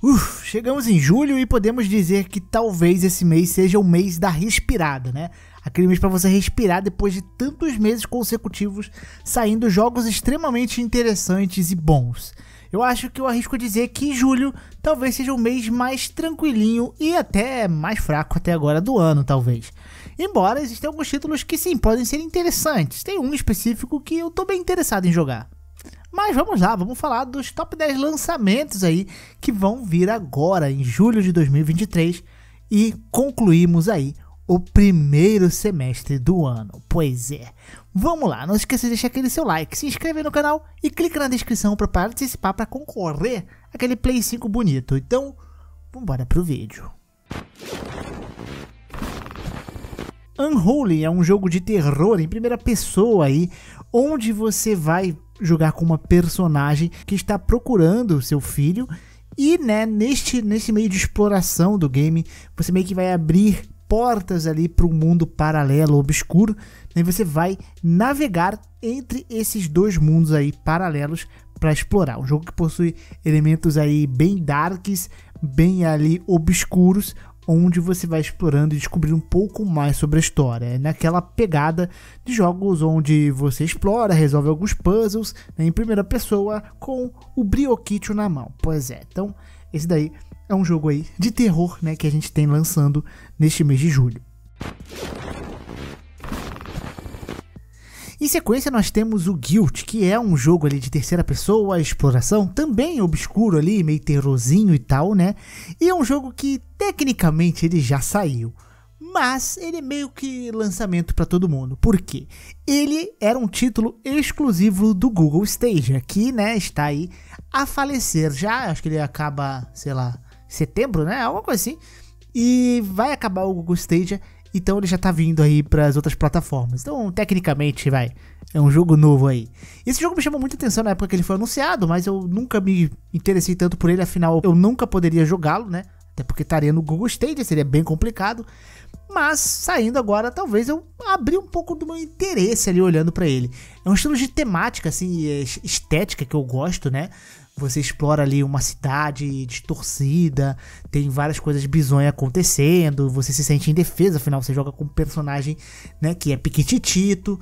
Uf, chegamos em julho e podemos dizer que talvez esse mês seja o mês da respirada, né? Aquele mês para você respirar depois de tantos meses consecutivos saindo jogos extremamente interessantes e bons. Eu acho que eu arrisco dizer que julho talvez seja o mês mais tranquilinho e até mais fraco até agora do ano, talvez. Embora existam alguns títulos que sim podem ser interessantes, tem um específico que eu tô bem interessado em jogar. Mas vamos lá, vamos falar dos top 10 lançamentos aí que vão vir agora em julho de 2023 e concluímos aí o primeiro semestre do ano. Pois é. Vamos lá, não esqueça de deixar aquele seu like, se inscrever no canal e clica na descrição para participar para concorrer aquele Play 5 bonito. Então, vamos para pro vídeo. Unholy é um jogo de terror em primeira pessoa aí, onde você vai jogar com uma personagem que está procurando seu filho. E, né, neste, nesse meio de exploração do game, você meio que vai abrir portas ali para um mundo paralelo, obscuro, né? Você vai navegar entre esses dois mundos aí paralelos para explorar. Um jogo que possui elementos aí bem darks, bem ali obscuros, onde você vai explorando e descobrindo um pouco mais sobre a história. É naquela pegada de jogos onde você explora, resolve alguns puzzles né, em primeira pessoa com o brioquito na mão. Pois é, então esse daí é um jogo aí de terror né, que a gente tem lançando neste mês de julho. Em sequência nós temos o Guilt, que é um jogo ali de terceira pessoa, exploração, também obscuro ali, meio terrorzinho e tal, né? E é um jogo que tecnicamente ele já saiu, mas ele é meio que lançamento para todo mundo. Por quê? Ele era um título exclusivo do Google Stadia, que, né, está aí a falecer já, acho que ele acaba, sei lá, setembro, né? Alguma coisa assim. E vai acabar o Google Stadia então ele já tá vindo aí para as outras plataformas. Então, tecnicamente, vai, é um jogo novo aí. Esse jogo me chamou muita atenção na época que ele foi anunciado, mas eu nunca me interessei tanto por ele, afinal eu nunca poderia jogá-lo, né? Até porque estaria no Google Stadia, seria bem complicado. Mas saindo agora, talvez eu abri um pouco do meu interesse ali olhando para ele. É um estilo de temática assim, estética que eu gosto, né? Você explora ali uma cidade distorcida, tem várias coisas bizonhas acontecendo, você se sente indefesa, afinal você joga com um personagem, né, que é piquititito.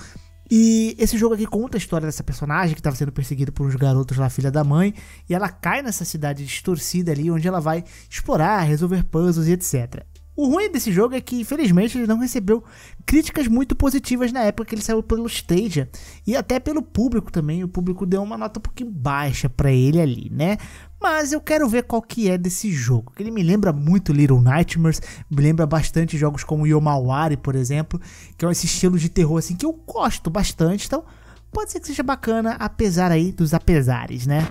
E esse jogo aqui conta a história dessa personagem que estava sendo perseguida por uns garotos lá, filha da mãe, e ela cai nessa cidade distorcida ali, onde ela vai explorar, resolver puzzles e etc. O ruim desse jogo é que, infelizmente, ele não recebeu críticas muito positivas na época que ele saiu pelo Stadia e até pelo público também. O público deu uma nota um pouquinho baixa para ele ali, né? Mas eu quero ver qual que é desse jogo. Ele me lembra muito Little Nightmares, me lembra bastante jogos como Yomawari, por exemplo, que é esse estilo de terror assim que eu gosto bastante. Então, pode ser que seja bacana, apesar aí dos apesares, né?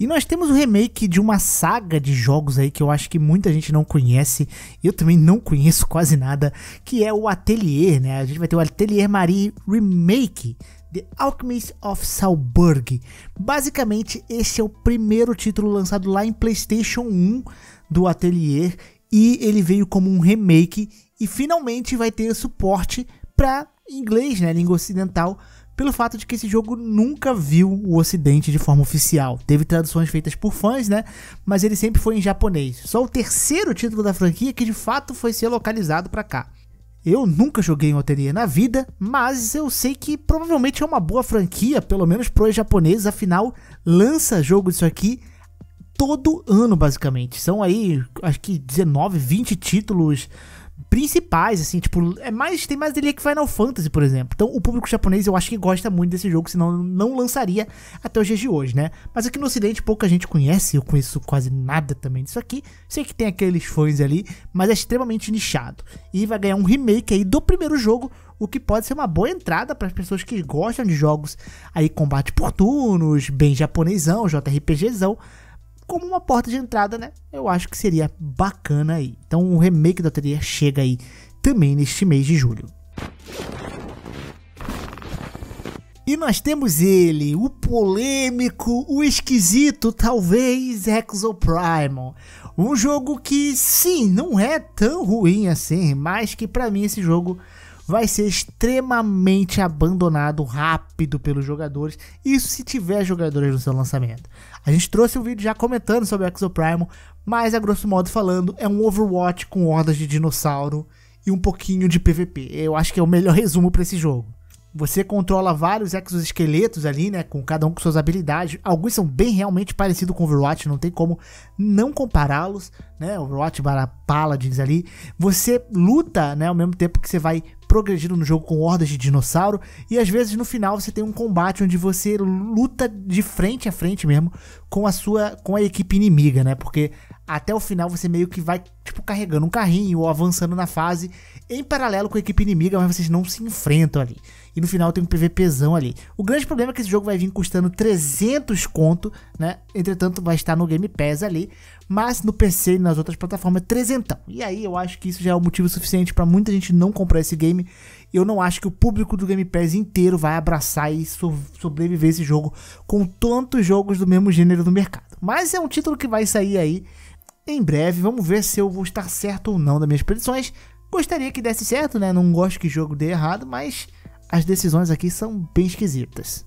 E nós temos o remake de uma saga de jogos aí que eu acho que muita gente não conhece, eu também não conheço quase nada, que é o Atelier, né? A gente vai ter o Atelier Marie Remake. The Alchemist of Salzburg. Basicamente, esse é o primeiro título lançado lá em PlayStation 1 do Atelier e ele veio como um remake e finalmente vai ter suporte para inglês, né, língua ocidental, pelo fato de que esse jogo nunca viu o ocidente de forma oficial. Teve traduções feitas por fãs, né? Mas ele sempre foi em japonês. Só o terceiro título da franquia que de fato foi ser localizado para cá. Eu nunca joguei em loteria na vida, mas eu sei que provavelmente é uma boa franquia, pelo menos pros japoneses, afinal, lança jogo disso aqui todo ano, basicamente. São aí, acho que 19, 20 títulos principais, assim, tipo, é mais, tem mais dele que Final Fantasy, por exemplo. Então, o público japonês eu acho que gosta muito desse jogo, senão não lançaria até os dias de hoje, né? Mas aqui no ocidente pouca gente conhece, eu conheço quase nada também disso aqui. Sei que tem aqueles fãs ali, mas é extremamente nichado. E vai ganhar um remake aí do primeiro jogo, o que pode ser uma boa entrada para as pessoas que gostam de jogos aí combate por turnos, bem japonesão, JRPGzão como uma porta de entrada, né? Eu acho que seria bacana aí. Então o remake da teria chega aí também neste mês de julho. E nós temos ele, o polêmico, o esquisito, talvez Exo Exoprimal. Um jogo que sim, não é tão ruim assim, mas que para mim esse jogo vai ser extremamente abandonado rápido pelos jogadores, isso se tiver jogadores no seu lançamento. A gente trouxe um vídeo já comentando sobre o Exoprimo, mas a grosso modo falando, é um Overwatch com hordas de dinossauro e um pouquinho de PVP. Eu acho que é o melhor resumo para esse jogo. Você controla vários exoesqueletos ali, né? Com cada um com suas habilidades. Alguns são bem realmente parecidos com Overwatch, não tem como não compará-los, né? Overwatch para Paladins ali. Você luta, né? Ao mesmo tempo que você vai progredindo no jogo com hordas de dinossauro, e às vezes no final você tem um combate onde você luta de frente a frente mesmo com a sua com a equipe inimiga, né? Porque até o final você meio que vai tipo carregando um carrinho ou avançando na fase em paralelo com a equipe inimiga, mas vocês não se enfrentam ali. E no final tem um PVPzão ali. O grande problema é que esse jogo vai vir custando 300 conto, né? Entretanto, vai estar no Game Pass ali, mas no PC e nas outras plataformas 300. É e aí eu acho que isso já é um motivo suficiente para muita gente não comprar esse game eu não acho que o público do Game Pass inteiro vai abraçar e so sobreviver esse jogo com tantos jogos do mesmo gênero no mercado. Mas é um título que vai sair aí em breve. Vamos ver se eu vou estar certo ou não das minhas predições. Gostaria que desse certo, né? Não gosto que jogo dê errado, mas as decisões aqui são bem esquisitas.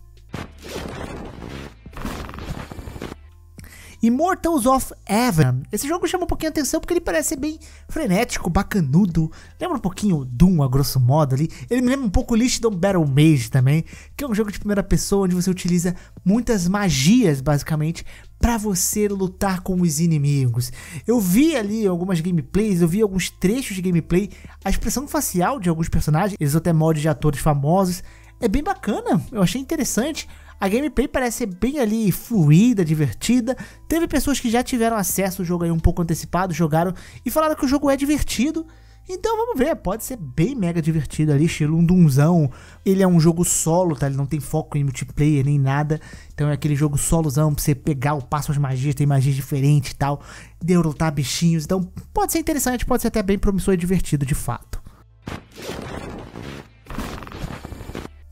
Immortals of Avenon. Esse jogo chama um pouquinho a atenção porque ele parece bem frenético, bacanudo. Lembra um pouquinho Doom, a grosso modo ali. Ele me lembra um pouco Lichdom Battle Mage também, que é um jogo de primeira pessoa onde você utiliza muitas magias, basicamente, para você lutar com os inimigos. Eu vi ali algumas gameplays, eu vi alguns trechos de gameplay, a expressão facial de alguns personagens, eles até mods de atores famosos, é bem bacana, eu achei interessante. A gameplay parece ser bem ali fluida, divertida. Teve pessoas que já tiveram acesso ao jogo aí um pouco antecipado, jogaram e falaram que o jogo é divertido. Então vamos ver, pode ser bem mega divertido ali, estilo um dunzão. Ele é um jogo solo, tá? Ele não tem foco em multiplayer nem nada. Então é aquele jogo solozão pra você pegar o passo as magias, tem magias diferentes e tal, derrotar bichinhos. Então pode ser interessante, pode ser até bem promissor e divertido de fato.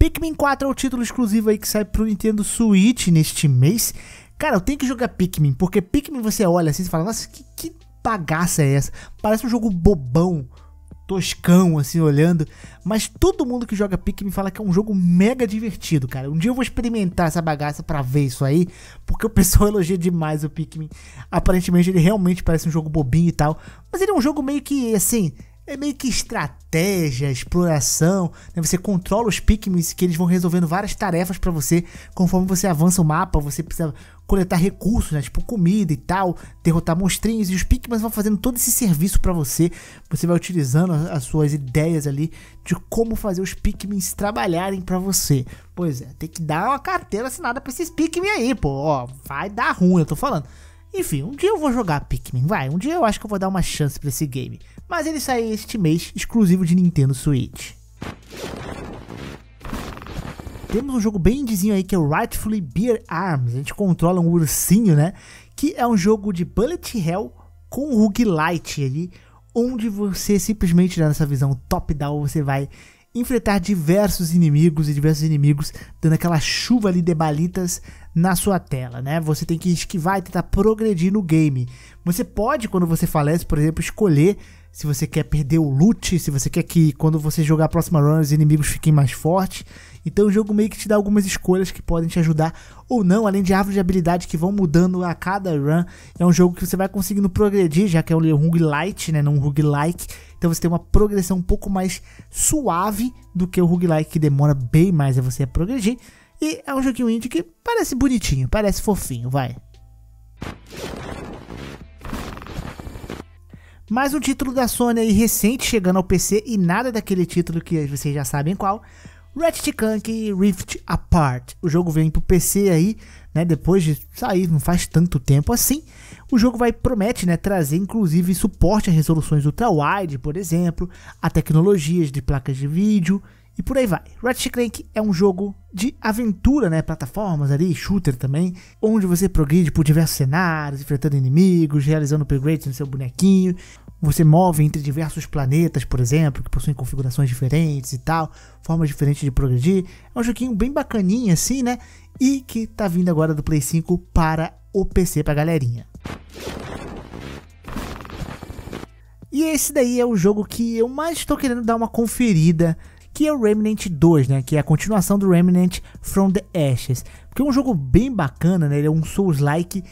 Pikmin 4 é o título exclusivo aí que sai pro Nintendo Switch neste mês. Cara, eu tenho que jogar Pikmin, porque Pikmin você olha assim e fala, nossa, que, que bagaça é essa? Parece um jogo bobão, toscão, assim, olhando. Mas todo mundo que joga Pikmin fala que é um jogo mega divertido, cara. Um dia eu vou experimentar essa bagaça para ver isso aí, porque o pessoal elogia demais o Pikmin. Aparentemente ele realmente parece um jogo bobinho e tal, mas ele é um jogo meio que, assim, é meio que estratégia, exploração, né? Você controla os Pikmins que eles vão resolvendo várias tarefas para você conforme você avança o mapa, você precisa coletar recursos, né? Tipo comida e tal, derrotar monstrinhos e os Pikmins vão fazendo todo esse serviço para você. Você vai utilizando as suas ideias ali de como fazer os Pikmins trabalharem para você. Pois é, tem que dar uma carteira assinada para esses Pikmin aí, pô. Ó, vai dar ruim, eu tô falando. Enfim, um dia eu vou jogar Pikmin, vai. Um dia eu acho que eu vou dar uma chance para esse game mas ele sai este mês exclusivo de Nintendo Switch. Temos um jogo bem indizinho aí que é o Rightfully bear Arms. A gente controla um ursinho, né? Que é um jogo de bullet hell com roguelite ali, onde você simplesmente né, nessa visão top down, você vai enfrentar diversos inimigos e diversos inimigos, dando aquela chuva ali de balitas na sua tela, né? Você tem que esquivar e tentar progredir no game. Você pode, quando você falece, por exemplo, escolher se você quer perder o loot, se você quer que quando você jogar a próxima run os inimigos fiquem mais fortes. Então o jogo meio que te dá algumas escolhas que podem te ajudar ou não, além de árvores de habilidade que vão mudando a cada run. É um jogo que você vai conseguindo progredir, já que é um roguelite, né, não um roguelike. Então você tem uma progressão um pouco mais suave do que o roguelike que demora bem mais a você progredir. E é um joguinho indie que parece bonitinho, parece fofinho, vai. Mais um título da Sony aí recente chegando ao PC e nada daquele título que vocês já sabem qual. Ratchet Clank Rift Apart. O jogo vem pro PC aí, né? Depois de sair, não faz tanto tempo assim. O jogo vai promete, né, trazer inclusive suporte a resoluções ultra wide, por exemplo, a tecnologias de placas de vídeo, e por aí vai. Ratchet Clank é um jogo de aventura, né? Plataformas ali, shooter também, onde você progride por diversos cenários, enfrentando inimigos, realizando upgrades no seu bonequinho. Você move entre diversos planetas, por exemplo, que possuem configurações diferentes e tal, formas diferentes de progredir. É um joguinho bem bacaninha, assim, né? E que tá vindo agora do Play 5 para o PC pra galerinha. E esse daí é o jogo que eu mais estou querendo dar uma conferida que é o Remnant 2, né? Que é a continuação do Remnant From the Ashes. Porque é um jogo bem bacana, né? Ele é um Souls-like.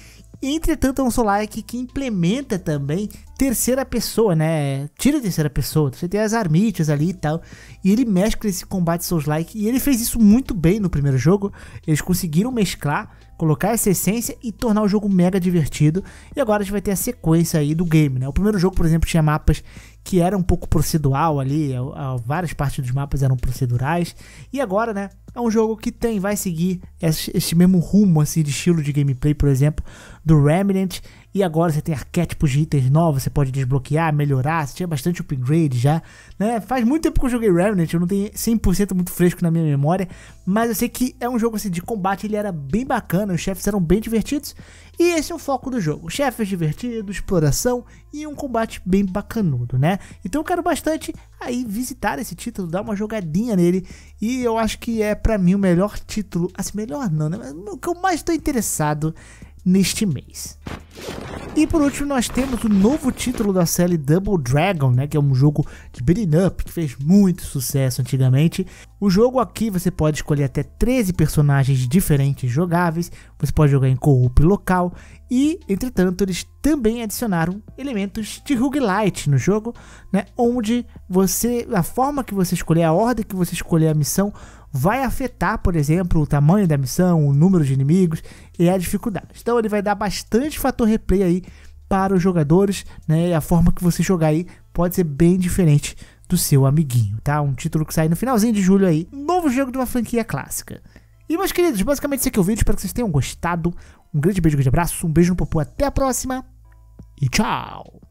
Entretanto, é um Souls-like que implementa também terceira pessoa, né? Tira a terceira pessoa. Você tem as armitas ali e tal. E ele mescla esse combate Souls-like. E ele fez isso muito bem no primeiro jogo. Eles conseguiram mesclar, colocar essa essência e tornar o jogo mega divertido. E agora a gente vai ter a sequência aí do game, né? O primeiro jogo, por exemplo, tinha mapas que era um pouco procedural ali, é, é, várias partes dos mapas eram procedurais. E agora, né, é um jogo que tem, vai seguir esse, esse mesmo rumo, assim, de estilo de gameplay, por exemplo, do Remnant. E agora você tem arquétipos de itens novos, você pode desbloquear, melhorar, você tinha bastante upgrade já, né? Faz muito tempo que eu joguei Remnant, eu não tenho 100% muito fresco na minha memória, mas eu sei que é um jogo assim, de combate, ele era bem bacana, os chefes eram bem divertidos, e esse é o foco do jogo, chefes divertidos, exploração e um combate bem bacanudo, né? Então eu quero bastante aí visitar esse título, dar uma jogadinha nele, e eu acho que é para mim o melhor título, assim, melhor não, né? Mas o que eu mais estou interessado neste mês. E por último, nós temos o novo título da série Double Dragon, né, que é um jogo de beat'em up que fez muito sucesso antigamente. O jogo aqui você pode escolher até 13 personagens diferentes jogáveis, você pode jogar em co-op local e, entretanto, eles também adicionaram elementos de roguelite no jogo, né, onde você, a forma que você escolher, a ordem que você escolher a missão, vai afetar, por exemplo, o tamanho da missão, o número de inimigos e a dificuldade. Então ele vai dar bastante fator replay aí para os jogadores, né? E a forma que você jogar aí pode ser bem diferente do seu amiguinho, tá? Um título que sai no finalzinho de julho aí, novo jogo de uma franquia clássica. E meus queridos, basicamente esse aqui é o vídeo, espero que vocês tenham gostado. Um grande beijo, um grande abraço, um beijo no popô, até a próxima e tchau!